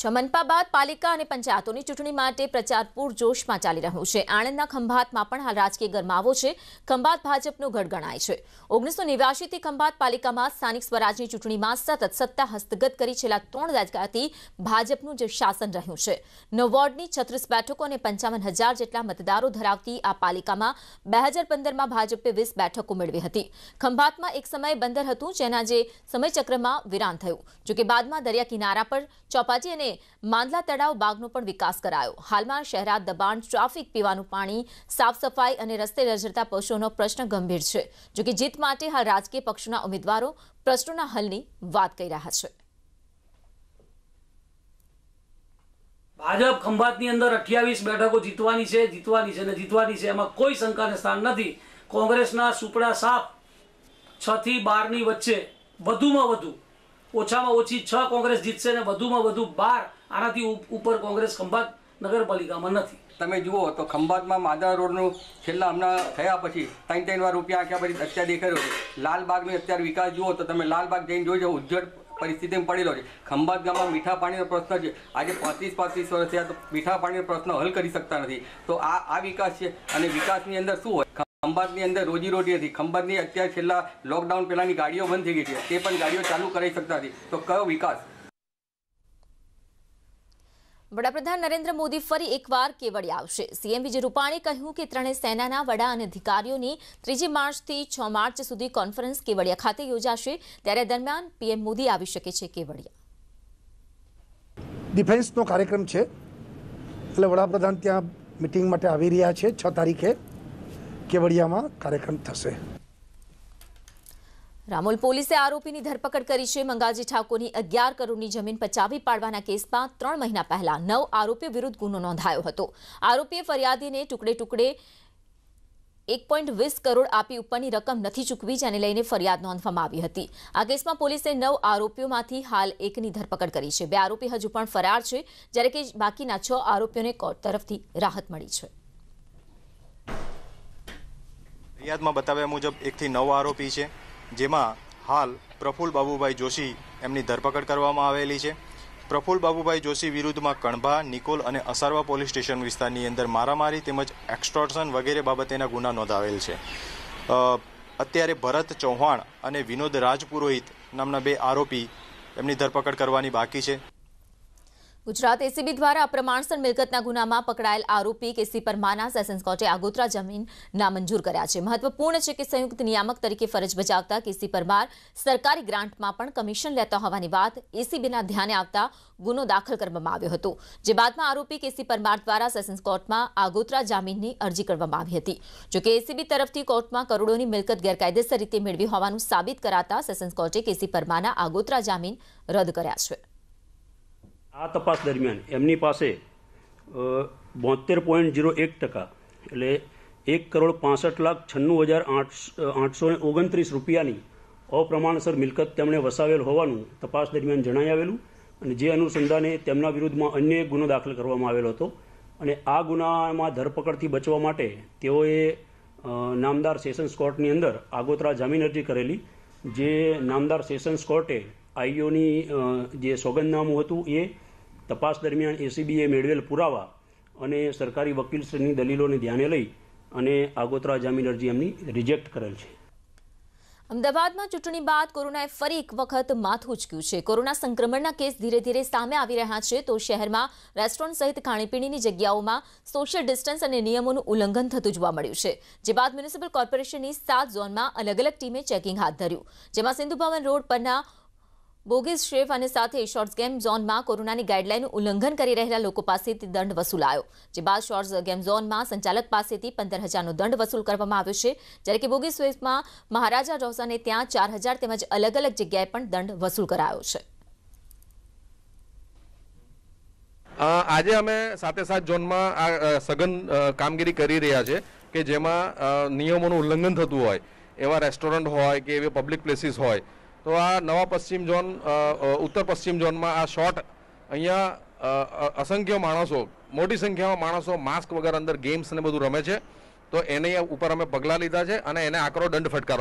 છમનપા બાદ પાલિકા અને પંચાયતોની ચૂંટણી માટે પ્રચાર પૂરજોશમાં ચાલી રહ્યો છે આણંદના ખંભાતમાં પણ હાલ રાજકીય ગરમાવો છે ખંભાત ભાજપનો ગઢ ગણાય છે ઓગણીસો નેવ્યાસીથી ખંભાત પાલિકામાં સ્થાનિક સ્વરાજની ચૂંટણીમાં સતત સત્તા હસ્તગત કરી છેલ્લા ત્રણ દાયકાથી ભાજપનું જે શાસન રહ્યું છે નવ વોર્ડની છત્રીસ બેઠકો અને પંચાવન હજાર જેટલા મતદારો ધરાવતી આ પાલિકામાં બે હજાર પંદરમાં ભાજપે વીસ બેઠકો મેળવી હતી ખંભાતમાં એક સમયે બંદર હતું જેના જે સમયચક્રમાં વિરામ થયું જોકે બાદમાં દરિયા કિનારા પર ચોપાટી અને અને માંદલા તળાવ બાગનો પણ વિકાસ કરાયો હાલમાં શહેરા દબાણ ટ્રાફિક પીવાનું પાણી સાફ સફાઈ અને રસ્તે રજરતા પશુઓનો પ્રશ્ન ગંભીર છે જો જીત માટે હાલ રાજકીય પક્ષોના ઉમેદવારો પ્રશ્નોના હલની વાત કરી રહ્યા છે ભાજપ ખંભાતની અંદર અઠ્યાવીસ બેઠકો જીતવાની છે જીતવાની છે અને જીતવાની છે એમાં કોઈ શંકાને સ્થાન નથી કોંગ્રેસના સુપડા સાપ છ થી બારની વચ્ચે વધુમાં વધુ ઓછામાં ઓછી છ કોંગ્રેસ જીતશે ને વધુમાં વધુ બાર આનાથી ઉપર કોંગ્રેસ ખંભાત નગરપાલિકામાં નથી તમે જુઓ તો ખંભાતમાં માધા રોડનું છેલ્લા હમણાં થયા પછી ત્રણ ત્રણ વાર રૂપિયા આંક્યા પછી અત્યારે દેખાયો રહ્યો છે લાલબાગનો અત્યારે વિકાસ જુઓ તો તમે લાલબાગ જઈને જોઈ જાઓ ઉજ્જડ પરિસ્થિતિમાં પડેલો છે ખંભાત ગામમાં મીઠા પાણીનો પ્રશ્ન છે આજે પાંત્રીસ પાંત્રીસ વર્ષ થયા તો મીઠા પાણીનો પ્રશ્ન હલ કરી શકતા નથી તો આ આ વિકાસ છે અને વિકાસની અંદર શું હોય ખંભાતની અંદર રોજીરોટી હતી ખંભાતની અત્યારે છેલ્લા લોકડાઉન પહેલાંની ગાડીઓ બંધ થઈ ગઈ છે તે પણ ગાડીઓ ચાલુ કરી શકતા હતી તો કયો વિકાસ વડાપ્રધાન નરેન્દ્ર મોદી ફરી એકવાર કેવડિયા આવશે સીએમ વિજય રૂપાણીએ કહ્યું કે ત્રણેય સેનાના વડા અને અધિકારીઓની ત્રીજી માર્ચથી છ માર્ચ સુધી કોન્ફરન્સ કેવડિયા ખાતે યોજાશે ત્યારે દરમિયાન પીએમ મોદી આવી શકે છે કેવડિયા ડિફેન્સનો કાર્યક્રમ છે એટલે વડાપ્રધાન ત્યાં મિટિંગ માટે આવી રહ્યા છે છ તારીખે કેવડિયામાં કાર્યક્રમ થશે રામોલ પોલીસે આરોપીની ધરપકડ કરી છે મંગાજી ઠાકોરની અગિયાર કરોડની જમીન પચાવી પાડવાના કેસમાં ત્રણ મહિના પહેલા નવ આરોપીઓ વિરુદ્ધ ગુનો નોંધાયો હતો આરોપીએ ફરિયાદીને ટુકડે ટુકડે એક પોઈન્ટ વીસ કરોડ આપી ઉપરની રકમ નથી ચૂકવી જેને લઈને ફરિયાદ નોંધવામાં આવી હતી આ કેસમાં પોલીસે નવ આરોપીઓમાંથી હાલ એકની ધરપકડ કરી છે બે આરોપી હજુ પણ ફરાર છે જ્યારે કે બાકીના છ આરોપીઓને કોર્ટ તરફથી રાહત મળી છે ફરિયાદમાં બતાવ્યા મુજબ એકથી નવ આરોપી છે જેમાં હાલ પ્રફુલ બાબુભાઈ જોશી એમની ધરપકડ કરવામાં આવેલી છે પ્રફુલ બાબુભાઈ જોશી વિરુદ્ધમાં કણભા નિકોલ અને અસારવા પોલીસ સ્ટેશન વિસ્તારની અંદર મારામારી તેમજ એક્સ્ટોર્શન વગેરે બાબતેના ગુના નોંધાવેલ છે અત્યારે ભરત ચૌહાણ અને વિનોદ રાજપુરોહિત નામના બે આરોપી એમની ધરપકડ કરવાની બાકી છે ગુજરાત એસીબી દ્વારા અપ્રમાણસર મિલકતના ગુનામાં પકડાયેલ આરોપી કેસી પરમાના સેશન્સ કોર્ટે આગોતરા જમીન નામંજૂર કર્યા છે મહત્વપૂર્ણ છે કે સંયુક્ત નિયામક તરીકે ફરજ બજાવતા કેસી પરમાર સરકારી ગ્રાન્ટમાં પણ કમિશન લેતા હોવાની વાત એસીબીના ધ્યાને આવતા ગુનો દાખલ કરવામાં આવ્યો હતો જે બાદમાં આરોપી કેસી પરમાર દ્વારા સેશન્સ કોર્ટમાં આગોતરા જામીનની અરજી કરવામાં આવી હતી જોકે એસીબી તરફથી કોર્ટમાં કરોડોની મિલકત ગેરકાયદેસર રીતે મેળવી હોવાનું સાબિત કરાતા સેશન્સ કોર્ટે કેસી પરમાના આગોતરા જામીન રદ કર્યા છે આ તપાસ દરમિયાન એમની પાસે બોતેર પોઈન્ટ જીરો એક ટકા એટલે એક કરોડ પાસઠ લાખ છન્નું હજાર આઠસો ને ઓગણત્રીસ રૂપિયાની અપ્રમાણસર મિલકત તેમણે વસાવેલ હોવાનું તપાસ દરમિયાન જણાઈ આવેલું અને જે અનુસંધાને તેમના વિરુદ્ધમાં અન્ય એક ગુનો દાખલ કરવામાં આવેલો હતો અને આ ગુનામાં ધરપકડથી બચવા માટે તેઓએ નામદાર સેશન્સ કોર્ટની અંદર આગોતરા જામીન અરજી કરેલી જે નામદાર સેશન્સ કોર્ટે આઈઓની જે સોગંદનામું હતું એ તપાસ દરમિયાન એસીબીએ મેળવેલ પુરાવા અને સરકારી વકીલશ્રીની દલીલોને ધ્યાને લઈ અને આગોતરા જામીન અરજી એમની રિજેક્ટ કરેલ છે અમદાવાદમાં ચૂંટણી બાદ કોરોનાએ ફરી એક વખત માથું ઉચક્યું છે કોરોના સંક્રમણના કેસ ધીરે ધીરે સામે આવી રહ્યા છે તો શહેરમાં રેસ્ટોરન્ટ સહિત ખાણીપીણીની જગ્યાઓમાં સોશિયલ ડિસ્ટન્સ અને નિયમોનું ઉલ્લંઘન થતું જોવા મળ્યું છે જે બાદ મ્યુનિસિપલ કોર્પોરેશનની સાત ઝોનમાં અલગ અલગ ટીમે ચેકિંગ હાથ ધર્યું જેમાં સિંધુ ભવન રોડ પરના બોગસ શેફ અને સાથે શોર્ટ્સ ગેમ ઝોનમાં કોરોનાની ગાઈડલાઈનનું ઉલ્લંઘન કરી રહેલા લોકો પાસેથી દંડ વસૂલાયો જે બાદ શોર્ટ્સ ગેમ ઝોનમાં સંચાલક પાસેથી પંદર હજારનો દંડ વસૂલ કરવામાં આવ્યો છે જ્યારે કે બોગસ શેફમાં મહારાજા રોસાને ત્યાં ચાર હજાર તેમજ અલગ અલગ જગ્યાએ પણ દંડ વસૂલ કરાયો છે આજે અમે સાથે સાત ઝોનમાં આ સઘન કામગીરી કરી રહ્યા છે કે જેમાં નિયમોનું ઉલ્લંઘન થતું હોય એવા રેસ્ટોરન્ટ હોય કે એવી પબ્લિક પ્લેસીસ હોય તો આ નવા પશ્ચિમ ઝોન ઉત્તર પશ્ચિમ ઝોનમાં આ શોર્ટ અહીંયા અસંખ્ય માણસો મોટી સંખ્યામાં માણસો માસ્ક વગર અંદર ગેમ્સ ને બધું રમે છે તો એને ઉપર અમે પગલાં લીધા છે અને એને આકરો દંડ ફટકારો